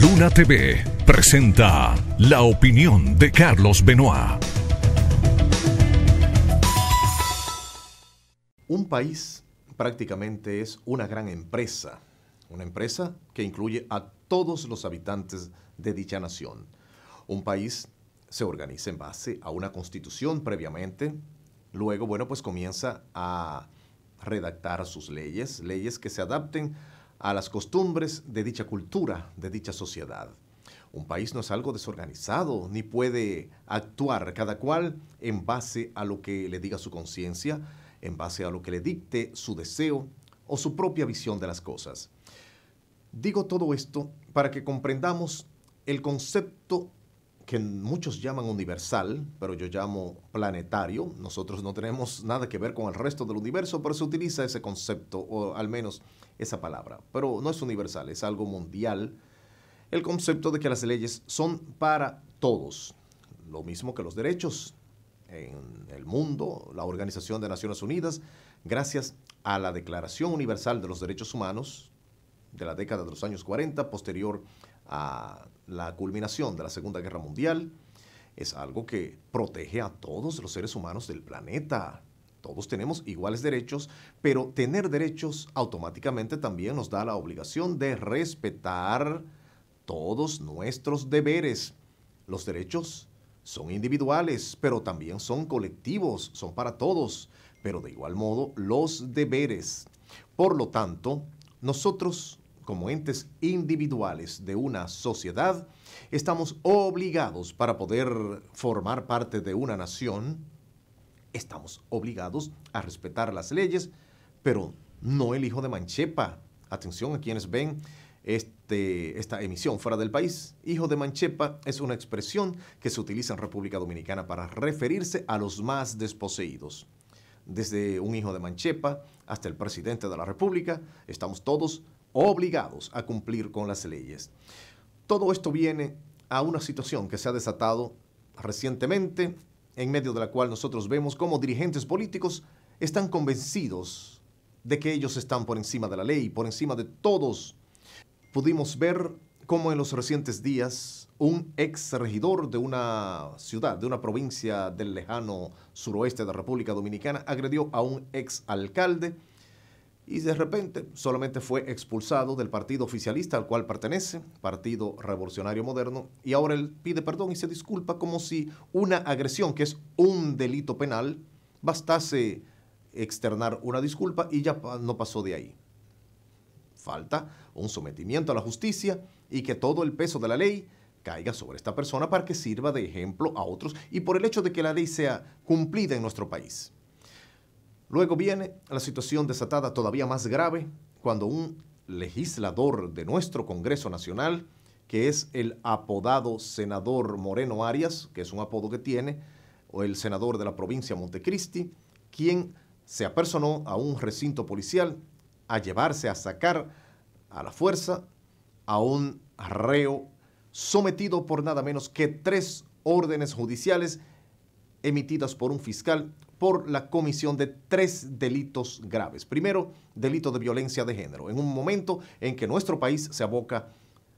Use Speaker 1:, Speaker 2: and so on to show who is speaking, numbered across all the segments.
Speaker 1: Luna TV presenta la opinión de Carlos Benoit. Un país prácticamente es una gran empresa, una empresa que incluye a todos los habitantes de dicha nación. Un país se organiza en base a una constitución previamente, luego, bueno, pues comienza a redactar sus leyes, leyes que se adapten a a las costumbres de dicha cultura, de dicha sociedad. Un país no es algo desorganizado, ni puede actuar cada cual en base a lo que le diga su conciencia, en base a lo que le dicte su deseo o su propia visión de las cosas. Digo todo esto para que comprendamos el concepto que muchos llaman universal, pero yo llamo planetario. Nosotros no tenemos nada que ver con el resto del universo, pero se utiliza ese concepto, o al menos esa palabra, pero no es universal, es algo mundial, el concepto de que las leyes son para todos, lo mismo que los derechos en el mundo, la Organización de Naciones Unidas, gracias a la Declaración Universal de los Derechos Humanos de la década de los años 40, posterior a la culminación de la Segunda Guerra Mundial, es algo que protege a todos los seres humanos del planeta todos tenemos iguales derechos, pero tener derechos automáticamente también nos da la obligación de respetar todos nuestros deberes. Los derechos son individuales, pero también son colectivos, son para todos, pero de igual modo los deberes. Por lo tanto, nosotros como entes individuales de una sociedad, estamos obligados para poder formar parte de una nación, estamos obligados a respetar las leyes, pero no el hijo de Manchepa. Atención a quienes ven este, esta emisión fuera del país. Hijo de Manchepa es una expresión que se utiliza en República Dominicana para referirse a los más desposeídos. Desde un hijo de Manchepa hasta el presidente de la República, estamos todos obligados a cumplir con las leyes. Todo esto viene a una situación que se ha desatado recientemente en medio de la cual nosotros vemos cómo dirigentes políticos están convencidos de que ellos están por encima de la ley, por encima de todos. Pudimos ver cómo en los recientes días un ex regidor de una ciudad, de una provincia del lejano suroeste de la República Dominicana, agredió a un ex alcalde y de repente solamente fue expulsado del partido oficialista al cual pertenece, Partido Revolucionario Moderno, y ahora él pide perdón y se disculpa como si una agresión, que es un delito penal, bastase externar una disculpa y ya no pasó de ahí. Falta un sometimiento a la justicia y que todo el peso de la ley caiga sobre esta persona para que sirva de ejemplo a otros y por el hecho de que la ley sea cumplida en nuestro país. Luego viene la situación desatada todavía más grave cuando un legislador de nuestro Congreso Nacional, que es el apodado senador Moreno Arias, que es un apodo que tiene, o el senador de la provincia Montecristi, quien se apersonó a un recinto policial a llevarse a sacar a la fuerza a un reo sometido por nada menos que tres órdenes judiciales emitidas por un fiscal por la comisión de tres delitos graves. Primero, delito de violencia de género, en un momento en que nuestro país se aboca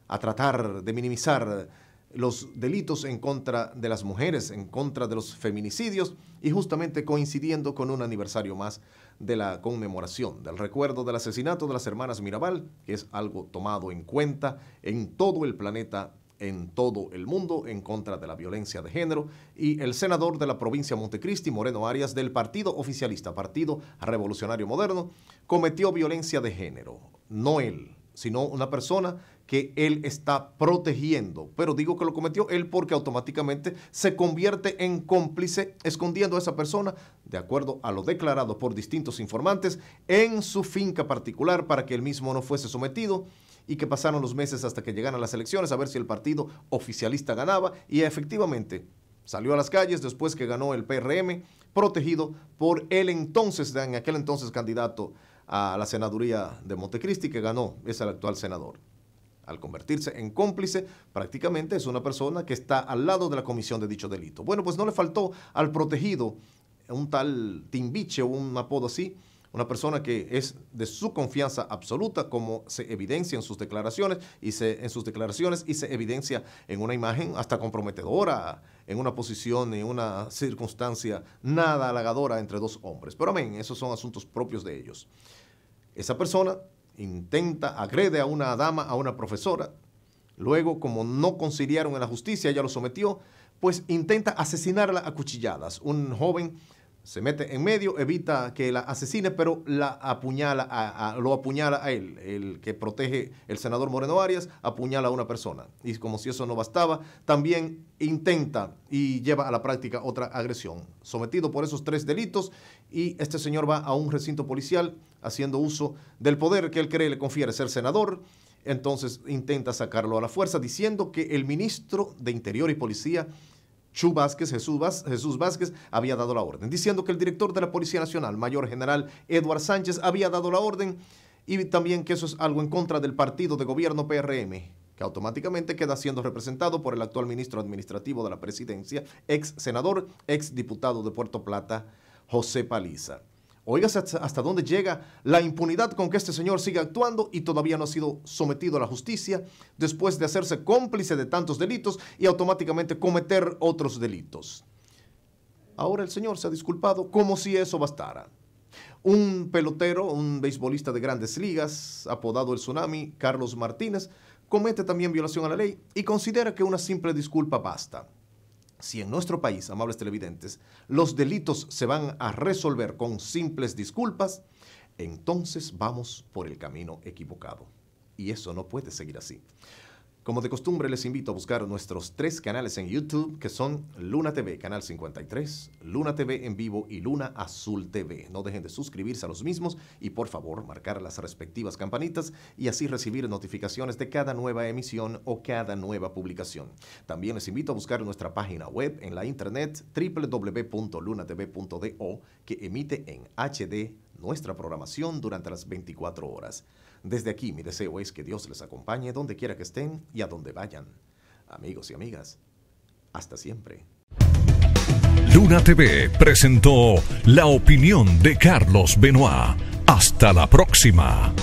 Speaker 1: a tratar de minimizar los delitos en contra de las mujeres, en contra de los feminicidios, y justamente coincidiendo con un aniversario más de la conmemoración, del recuerdo del asesinato de las hermanas Mirabal, que es algo tomado en cuenta en todo el planeta en todo el mundo en contra de la violencia de género y el senador de la provincia Montecristi, Moreno Arias, del Partido Oficialista, Partido Revolucionario Moderno, cometió violencia de género. No él, sino una persona que él está protegiendo. Pero digo que lo cometió él porque automáticamente se convierte en cómplice escondiendo a esa persona, de acuerdo a lo declarado por distintos informantes, en su finca particular para que él mismo no fuese sometido y que pasaron los meses hasta que llegaran las elecciones a ver si el partido oficialista ganaba y efectivamente salió a las calles después que ganó el PRM, protegido por el entonces, en aquel entonces candidato a la senaduría de Montecristi, que ganó, es el actual senador. Al convertirse en cómplice, prácticamente es una persona que está al lado de la comisión de dicho delito. Bueno, pues no le faltó al protegido un tal Timbiche o un apodo así, una persona que es de su confianza absoluta, como se evidencia en sus declaraciones y se, en sus declaraciones y se evidencia en una imagen hasta comprometedora, en una posición, en una circunstancia nada halagadora entre dos hombres. Pero amén, esos son asuntos propios de ellos. Esa persona intenta, agrede a una dama, a una profesora. Luego, como no conciliaron en la justicia, ella lo sometió, pues intenta asesinarla a cuchilladas. Un joven se mete en medio, evita que la asesine, pero la apuñala lo apuñala a él, el que protege el senador Moreno Arias, apuñala a una persona. Y como si eso no bastaba, también intenta y lleva a la práctica otra agresión. Sometido por esos tres delitos y este señor va a un recinto policial haciendo uso del poder que él cree le confiere ser senador. Entonces intenta sacarlo a la fuerza diciendo que el ministro de Interior y Policía Chu Vázquez, Jesús, Vázquez, había dado la orden, diciendo que el director de la Policía Nacional, mayor general Edward Sánchez, había dado la orden y también que eso es algo en contra del partido de gobierno PRM, que automáticamente queda siendo representado por el actual ministro administrativo de la presidencia, ex senador, ex diputado de Puerto Plata, José Paliza. Oígase hasta, dónde llega la impunidad con que este señor sigue actuando y todavía no ha sido sometido a la justicia después de hacerse cómplice de tantos delitos y automáticamente cometer otros delitos. Ahora el señor se ha disculpado como si eso bastara. Un pelotero, un beisbolista de grandes ligas, apodado el Tsunami, Carlos Martínez, comete también violación a la ley y considera que una simple disculpa basta. Si en nuestro país, amables televidentes, los delitos se van a resolver con simples disculpas, entonces vamos por el camino equivocado. Y eso no puede seguir así. Como de costumbre, les invito a buscar nuestros tres canales en YouTube, que son Luna TV, Canal 53, Luna TV en vivo y Luna Azul TV. No dejen de suscribirse a los mismos y por favor marcar las respectivas campanitas y así recibir notificaciones de cada nueva emisión o cada nueva publicación. También les invito a buscar nuestra página web en la internet www.lunatv.do que emite en HD nuestra programación durante las 24 horas. Desde aquí mi deseo es que Dios les acompañe donde quiera que estén y a donde vayan. Amigos y amigas, hasta siempre. Luna TV presentó la opinión de Carlos Benoit. Hasta la próxima.